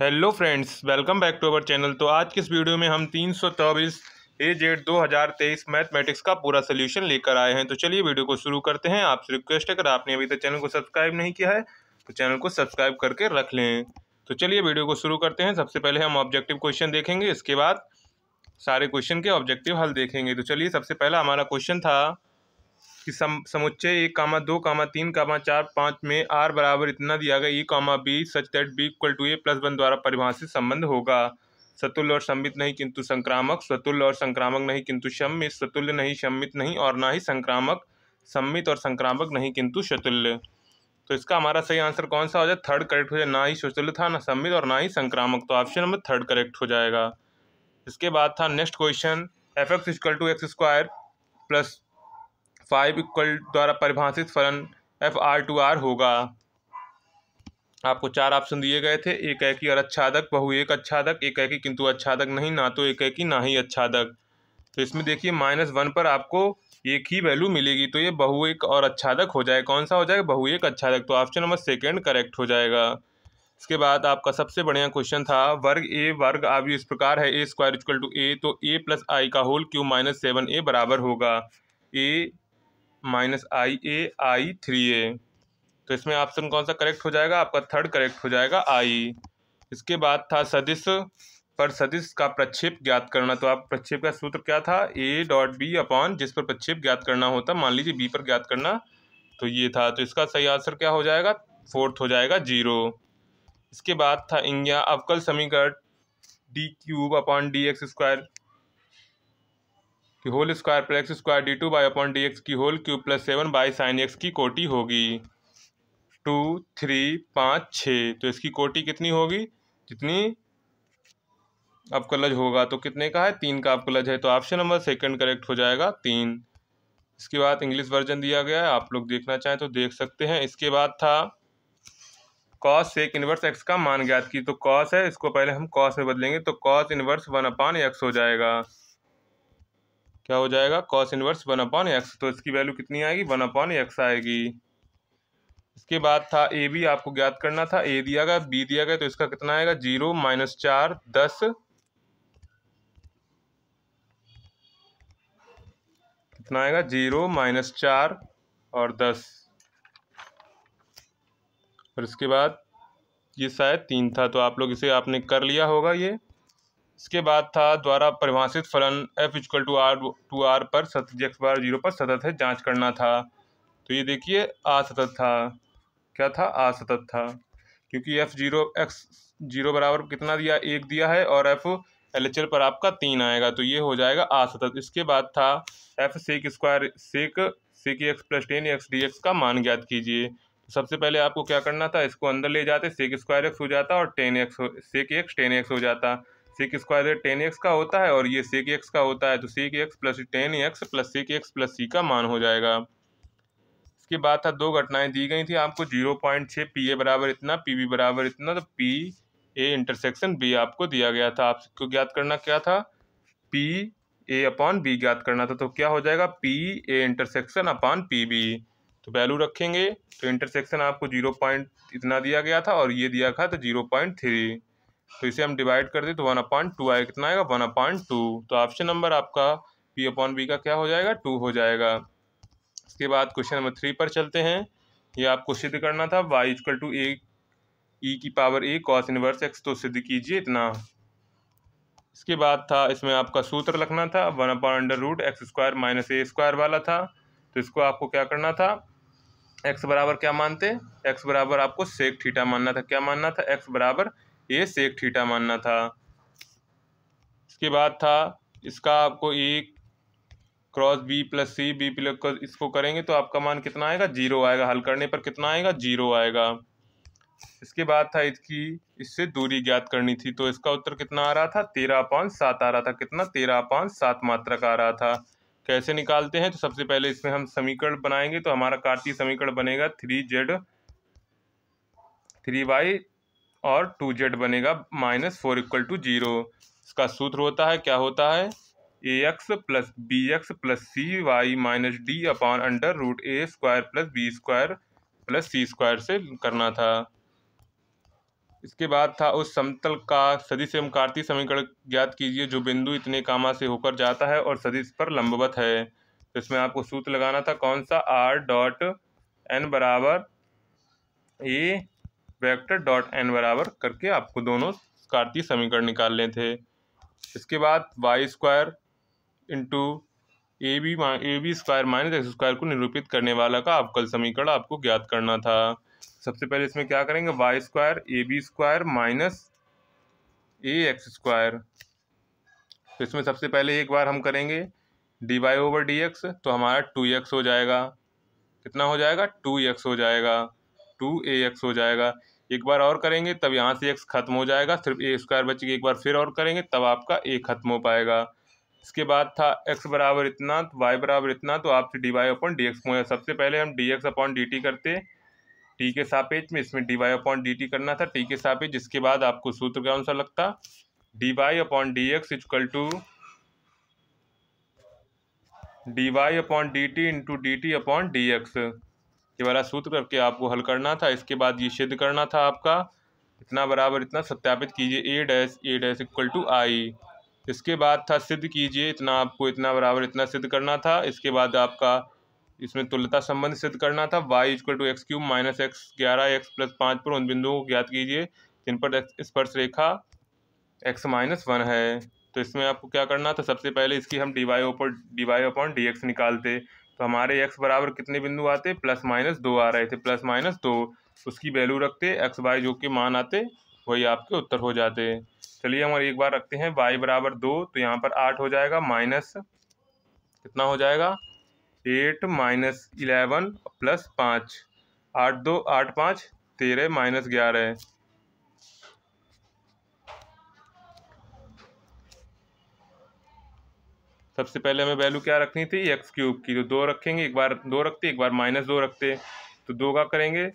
hello friends welcome back to our channel तो आज की इस वीडियो में हम तीन सौ चौबीस ए जेड दो हज़ार तेईस मैथमेटिक्स का पूरा सोल्यूशन लेकर आए हैं तो चलिए वीडियो को शुरू करते हैं आपसे रिक्वेस्ट है अगर आपने अभी तक चैनल को सब्सक्राइब नहीं किया है तो चैनल को सब्सक्राइब करके रख लें तो चलिए वीडियो को शुरू करते हैं सबसे पहले हम ऑब्जेक्टिव क्वेश्चन देखेंगे इसके बाद सारे क्वेश्चन के ऑब्जेक्टिव हल देखेंगे तो चलिए सबसे पहला हमारा क्वेश्चन था कि सम समुच्चय एक कामा दो कामा तीन कामा चार पाँच में आर बराबर इतना दिया गया E comma B such that B equal to A plus one द्वारा परिभाषित संबंध होगा सतुल्य और सम्मित नहीं किंतु संक्रामक स्वतुल्य और संक्रामक नहीं किंतु शम्य स्वतुल्य नहीं सम्मित नहीं और ना ही संक्रामक सम्मित और संक्रामक नहीं किंतु शतुल्य तो इसका हमारा सही आंसर कौन सा हो जाए थर्ड करेक्ट हो जाए ना ही शतुल्य था ना सम्मित और ना ही संक्रामक तो ऑप्शन नंबर थर्ड करेक्ट हो जाएगा इसके बाद था next question F X equal to X square plus five equal द्वारा परिभाषित फलन एफ आर टू आर होगा आपको चार ऑप्शन दिए गए थे एक एकी और अच्छादक बहु एक अच्छादक एक कि किंतु अच्छादक नहीं ना तो एक है कि ना ही अच्छादक तो इसमें देखिए माइनस वन पर आपको एक ही वैल्यू मिलेगी तो ये बहु एक और अच्छादक हो जाएगा कौन सा हो जाएगा बहु एक अच्छादक तो ऑप्शन नंबर सेकेंड करेक्ट हो जाएगा इसके बाद आपका सबसे बढ़िया क्वेश्चन था वर्ग ए वर्ग आप इस प्रकार है A square equal to A तो ए प्लस आई का whole Q minus seven A बराबर होगा ए minus I A I three ए तो इसमें ऑप्शन कौन सा करेक्ट हो जाएगा आपका थर्ड करेक्ट हो जाएगा आई इसके बाद था सदिश पर सदिश का प्रक्षेप ज्ञात करना तो आप प्रक्षेप का सूत्र क्या था ए डॉट बी अपॉन जिस पर प्रक्षेप ज्ञात करना होता मान लीजिए बी पर ज्ञात करना तो ये था तो इसका सही आंसर क्या हो जाएगा फोर्थ हो जाएगा जीरो इसके बाद था इंग्या अवकल समीकरण D cube upon D X square की होल स्क्वायर पर X square D two by upon D X की whole cube plus seven by sine X की कोटी होगी टू थ्री पाँच छः तो इसकी कोटी कितनी होगी जितनी अपकलज होगा तो कितने का है तीन का कलज है तो ऑप्शन नंबर सेकंड करेक्ट हो जाएगा तीन इसके बाद इंग्लिश वर्जन दिया गया है आप लोग देखना चाहें तो देख सकते हैं इसके बाद था कॉस से इनवर्स एक्स का मान ज्ञात की तो कॉस है इसको पहले हम कॉस में बदलेंगे तो cos inverse one upon X हो जाएगा क्या हो जाएगा cos inverse one upon X तो इसकी वैल्यू कितनी आएगी वन अपॉन एक्स आएगी इसके बाद था ए बी आपको ज्ञात करना था ए दिया गया बी दिया गया तो इसका कितना आएगा जीरो माइनस चार दस कितना आएगा जीरो माइनस चार और दस और इसके बाद ये शायद तीन था तो आप लोग इसे आपने कर लिया होगा ये इसके बाद था द्वारा परिभाषित फलन F equal to R to R पर सत एक्स बार जीरो पर सतत है जांच करना था तो ये देखिए असतत था क्या था असतत था क्योंकि एफ जीरो एक्स जीरो बराबर कितना दिया एक दिया है और एफ एल एच एल पर आपका तीन आएगा तो ये हो जाएगा असतत इसके बाद था F sec square sec sec X plus tan X D X का मान ज्ञात कीजिए सबसे पहले आपको क्या करना था इसको अंदर ले जाते सेक स्क्वायर एक्स हो जाता और टेन एक्स हो सेक एक्स टेन एक्स हो जाता सेक स्क्वायर रेट टेन एक्स का होता है और ये सेक एक्स का होता है तो sec X plus tan X plus sec X plus C का मान हो जाएगा इसके बाद था दो घटनाएं दी गई थी आपको जीरो पॉइंट छः पी ए बराबर इतना पी बी बराबर इतना तो पी ए इंटरसेक्शन बी आपको दिया गया था आपको ज्ञात करना क्या था पी ए अपॉन बी ज्ञात करना था तो क्या हो जाएगा P A intersection upon P B तो वैल्यू रखेंगे तो इंटरसेक्शन आपको जीरो पॉइंट इतना दिया गया था और ये दिया था तो जीरो पॉइंट थ्री तो इसे हम डिवाइड कर दें तो वन अपॉइंट टू आएगा कितना आएगा वन अपॉइंट टू तो ऑप्शन नंबर आपका पी अपॉन बी का क्या हो जाएगा टू हो जाएगा इसके बाद क्वेश्चन नंबर थ्री पर चलते हैं ये आपको सिद्ध करना था Y equal to A E की power A cos inverse X तो सिद्ध कीजिए इतना इसके बाद था इसमें आपका सूत्र लिखना था one upon under root X square minus A square वाला था तो इसको आपको क्या करना था एक्स बराबर क्या मानते एक्स बराबर आपको सेक थीटा मानना था क्या मानना था एक्स बराबर ये सेक थीटा मानना था इसके बाद था इसका आपको एक cross B plus C B plus इसको करेंगे तो आपका मान कितना आएगा जीरो आएगा हल करने पर कितना आएगा जीरो आएगा इसके बाद था इसकी इससे दूरी ज्ञात करनी थी तो इसका उत्तर कितना आ रहा था तेरह पाँच सात आ रहा था कितना तेरह पाँच सात मात्रा का आ रहा था कैसे निकालते हैं तो सबसे पहले इसमें हम समीकरण बनाएंगे तो हमारा कार्तीय समीकरण बनेगा थ्री जेड थ्री बाई और टू जेड बनेगा minus four equal to zero इसका सूत्र होता है क्या होता है A X plus B X plus C Y minus D upon under root A square plus B square plus C square से करना था इसके बाद था उस समतल का सदिश एवं कार्तीय समीकरण ज्ञात कीजिए जो बिंदु इतने कामा से होकर जाता है और सदिश पर लंबवत है तो इसमें आपको सूत्र लगाना था कौन सा आर डॉट एन बराबर ए वेक्टर डॉट एन बराबर करके आपको दोनों कार्तीय समीकरण निकालने थे इसके बाद Y square into A B A B square minus X square को निरूपित करने वाला का अवकल समीकरण आपको ज्ञात करना था सबसे पहले इसमें क्या करेंगे Y square A B square minus A X square तो इसमें सबसे पहले एक बार हम करेंगे D Y over D X तो हमारा टू एक्स हो जाएगा कितना हो जाएगा टू एक्स हो जाएगा टू ए एक्स हो जाएगा एक बार और करेंगे तब यहाँ से एक्स खत्म हो जाएगा सिर्फ ए स्क्वायर बचेगी एक बार फिर और करेंगे तब आपका ए खत्म हो पाएगा इसके बाद था एक्स बराबर इतना तो वाई बराबर इतना तो आपसे D Y upon D X को सबसे पहले हम D X upon D T करते टी के सापेक्ष में इसमें D Y upon D T करना था टी के सापेक्ष जिसके बाद आपको सूत्र का आंसर लगता D Y upon D X equal to D Y upon D T into D T upon D X ये वाला सूत्र करके आपको हल करना था इसके बाद ये सिद्ध करना था आपका इतना बराबर इतना सत्यापित कीजिए A dash A dash equal to I इसके बाद था सिद्ध कीजिए इतना आपको इतना बराबर इतना सिद्ध करना था इसके बाद आपका इसमें तुल्यता संबंध सिद्ध करना था Y equal to X cube minus X ग्यारह एक्स प्लस पाँच पर उन बिंदुओं को ज्ञात कीजिए जिन पर स्पर्श रेखा एक्स माइनस वन है तो इसमें आपको क्या करना था सबसे पहले इसकी हम D Y over D Y upon D X निकालते तो हमारे एक्स बराबर कितने बिंदु आते प्लस माइनस दो आ रहे थे प्लस माइनस दो उसकी वैल्यू रखते एक्स वाई जो के मान आते वही आपके उत्तर हो जाते चलिए हम एक बार रखते हैं वाई बराबर दो तो यहाँ पर आठ हो जाएगा माइनस कितना हो जाएगा एट माइनस इलेवन प्लस पाँच आठ दो आठ पाँच तेरह माइनस ग्यारह सबसे पहले हमें वैल्यू क्या रखनी थी एक्स क्यूब की तो दो रखेंगे एक बार दो रखते एक बार माइनस दो रखते तो दो का करेंगे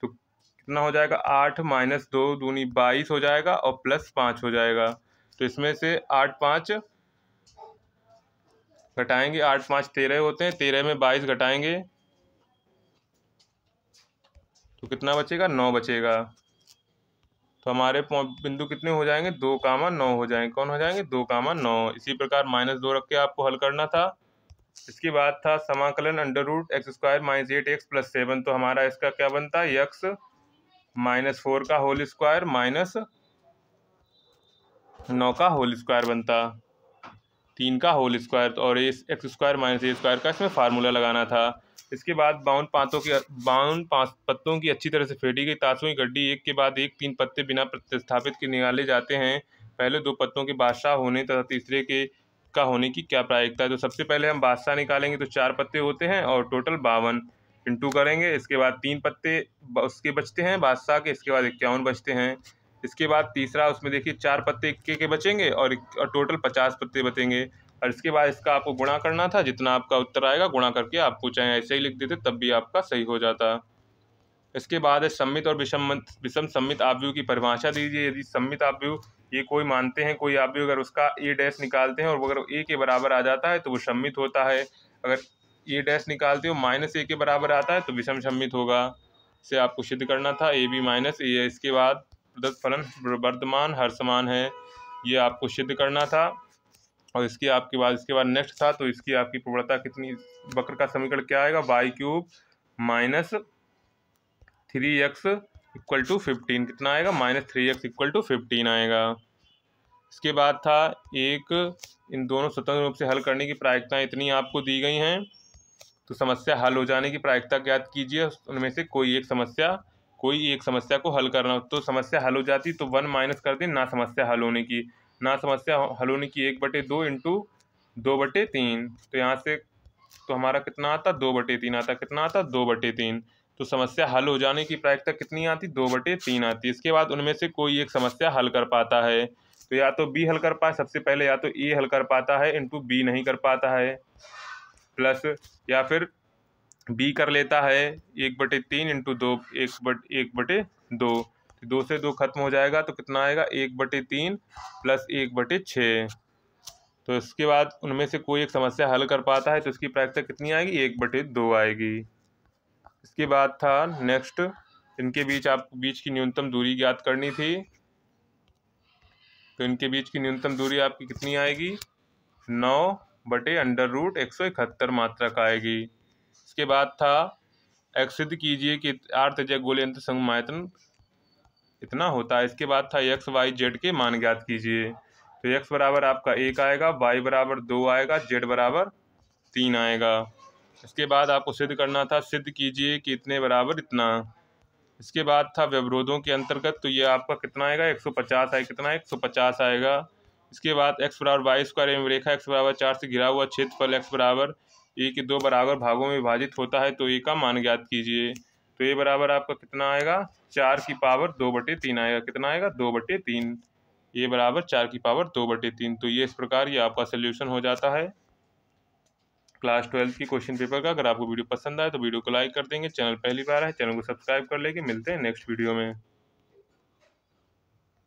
तो कितना हो जाएगा आठ माइनस दो दूनी बाईस हो जाएगा और प्लस पाँच हो जाएगा तो इसमें से आठ पाँच घटाएंगे आठ पाँच तेरह होते हैं तेरह में बाईस घटाएंगे तो कितना बचेगा नौ बचेगा तो हमारे बिंदु कितने हो जाएंगे दो कामा नौ हो जाएंगे कौन हो जाएंगे दो कामा नौ इसी प्रकार माइनस दो रख के आपको हल करना था इसके बाद था समाकलन under root X square minus eight X plus seven तो हमारा इसका क्या बनता है यक्स माइनस फोर का होल स्क्वायर माइनस नौ का होल स्क्वायर बनता तीन का होल तो स्क्वायर और A X square minus A square का इसमें फार्मूला लगाना था इसके बाद बावन पातों की बावन पत्तों की अच्छी तरह से फेटी गई की गड्ढी एक के बाद एक तीन पत्ते बिना प्रतिस्थापित के निकाले जाते हैं पहले दो पत्तों के बादशाह होने तथा तीसरे के का होने की क्या प्रायिकता है तो सबसे पहले हम बादशाह निकालेंगे तो चार पत्ते होते हैं और टोटल बावन इंटू करेंगे इसके बाद तीन पत्ते उसके बचते हैं बादशाह के इसके बाद इक्यावन बचते हैं इसके बाद तीसरा उसमें देखिए चार पत्ते इक्के के बचेंगे और, और टोटल पचास पत्ते बचेंगे और इसके बाद इसका आपको गुणा करना था जितना आपका उत्तर आएगा गुणा करके आपको चाहे ऐसे ही लिख देते तब भी आपका सही हो जाता इसके बाद है सम्मित और विषम विषम सम्मित आव्यू की परिभाषा दीजिए यदि सम्मित आव्यू ये कोई मानते हैं कोई आव्यू अगर उसका ए डैश निकालते हैं और अगर ए के बराबर आ जाता है तो वो सम्मित होता है अगर ए डैश निकालते हो माइनस ए के बराबर आता है तो विषम सम्मित होगा इसे आपको सिद्ध करना था ए बी माइनस ए है इसके बाद प्रदत्त फलन वर्तमान हर समान है ये आपको सिद्ध करना था और इसकी आपके बाद इसके बाद नेक्स्ट था तो इसकी आपकी प्रबलता कितनी वक्र का समीकरण क्या आएगा Y cube minus three X equal to fifteen कितना आएगा minus three X equal to fifteen आएगा इसके बाद था एक इन दोनों स्वतंत्र रूप से हल करने की प्रायिकता इतनी आपको दी गई हैं तो समस्या हल हो जाने की प्रायिकता ज्ञात कीजिए उनमें से कोई एक समस्या कोई एक समस्या को हल करना तो समस्या हल हो जाती तो वन माइनस कर दें ना समस्या हल होने की ना समस्या हल होने की एक बटे दो इंटू दो बटे तीन तो यहाँ से तो हमारा कितना आता दो बटे तीन आता कितना आता दो बटे तीन तो समस्या हल हो जाने की प्रायिकता कितनी आती दो बटे तीन आती इसके बाद उनमें से कोई एक समस्या हल कर पाता है तो या तो बी हल कर पाए सबसे पहले या तो ए हल कर पाता है इंटू बी नहीं कर पाता है प्लस या फिर बी कर लेता है एक बटे तीन इंटू दो एक बट एक बटे दो दो से दो खत्म हो जाएगा तो कितना आएगा एक बटे तीन प्लस एक बटे छः तो इसके बाद उनमें से कोई एक समस्या हल कर पाता है तो इसकी प्रायिकता कितनी आएगी एक बटे दो आएगी इसके बाद था नेक्स्ट इनके बीच आपको बीच की न्यूनतम दूरी ज्ञात करनी थी तो इनके बीच की न्यूनतम दूरी आपकी कितनी आएगी नौ बटे अंडर रूट एक सौ इकहत्तर मात्रा का आएगी इसके बाद था एक सिद्ध कीजिए कि जय गोले अंत मायतन कितना होता है इसके बाद था एक्स वाई जेड के मान ज्ञात कीजिए तो एक्स बराबर आपका एक आएगा वाई बराबर दो आएगा जेड बराबर तीन आएगा इसके बाद आपको सिद्ध करना था सिद्ध कीजिए कि इतने बराबर इतना इसके बाद था व्यवरोधों के अंतर्गत तो ये आपका कितना आएगा एक आएगा कितना एक आएगा इसके बाद एक्स बराबर वाई स्क्वायर एवं रेखा एक्स बराबर चार से घिरा हुआ क्षेत्रफल एक्स बराबर ए के दो बराबर भागों में विभाजित होता है तो ए का मान ज्ञात कीजिए तो ये बराबर आपका कितना आएगा चार की पावर दो बटे तीन आएगा कितना आएगा दो बटे तीन ये बराबर चार की पावर दो बटे तीन तो ये इस प्रकार ये आपका सोल्यूशन हो जाता है क्लास ट्वेल्थ की क्वेश्चन पेपर का अगर आपको वीडियो पसंद आए तो वीडियो को लाइक कर देंगे चैनल पहली बार है चैनल को सब्सक्राइब कर लेंगे मिलते हैं नेक्स्ट वीडियो में